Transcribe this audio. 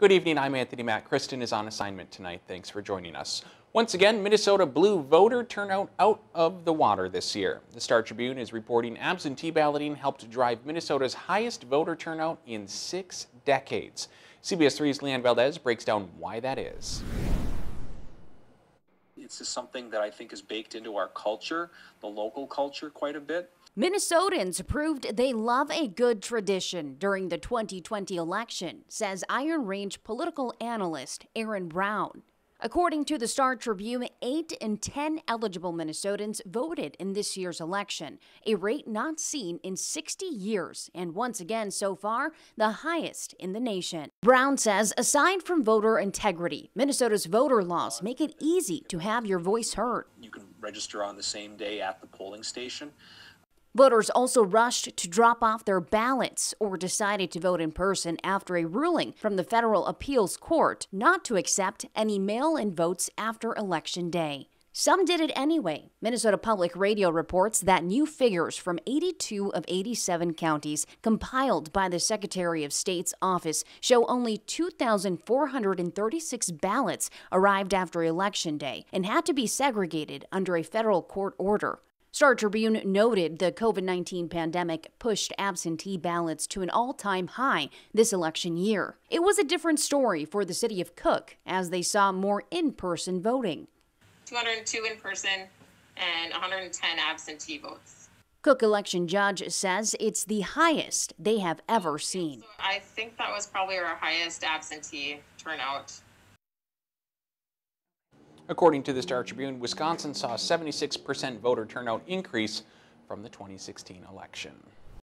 Good evening, I'm Anthony Matt. Kristen is on assignment tonight. Thanks for joining us. Once again, Minnesota blue voter turnout out of the water this year. The Star Tribune is reporting absentee balloting helped drive Minnesota's highest voter turnout in six decades. CBS 3's Leanne Valdez breaks down why that is it's just something that I think is baked into our culture, the local culture, quite a bit. Minnesotans proved they love a good tradition during the 2020 election, says Iron Range political analyst Aaron Brown. According to the Star Tribune, 8 in 10 eligible Minnesotans voted in this year's election, a rate not seen in 60 years, and once again so far, the highest in the nation. Brown says aside from voter integrity, Minnesota's voter laws make it easy to have your voice heard. You can register on the same day at the polling station. Voters also rushed to drop off their ballots or decided to vote in person after a ruling from the Federal Appeals Court not to accept any mail in votes after Election Day. Some did it anyway. Minnesota Public Radio reports that new figures from 82 of 87 counties compiled by the Secretary of State's office show only 2,436 ballots arrived after Election Day and had to be segregated under a federal court order. Star Tribune noted the COVID 19 pandemic pushed absentee ballots to an all time high this election year. It was a different story for the city of Cook as they saw more in person voting 202 in person and 110 absentee votes. Cook election judge says it's the highest they have ever seen. I think that was probably our highest absentee turnout According to the Star Tribune, Wisconsin saw a 76% voter turnout increase from the 2016 election.